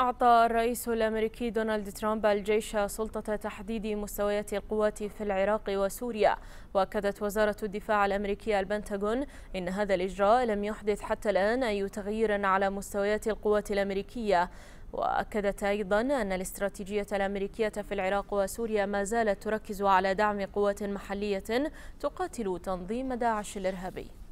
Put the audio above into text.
أعطى الرئيس الأمريكي دونالد ترامب الجيش سلطة تحديد مستويات القوات في العراق وسوريا وأكدت وزارة الدفاع الأمريكية البنتاغون إن هذا الإجراء لم يحدث حتى الآن أي تغيير على مستويات القوات الأمريكية وأكدت أيضا أن الاستراتيجية الأمريكية في العراق وسوريا ما زالت تركز على دعم قوات محلية تقاتل تنظيم داعش الإرهابي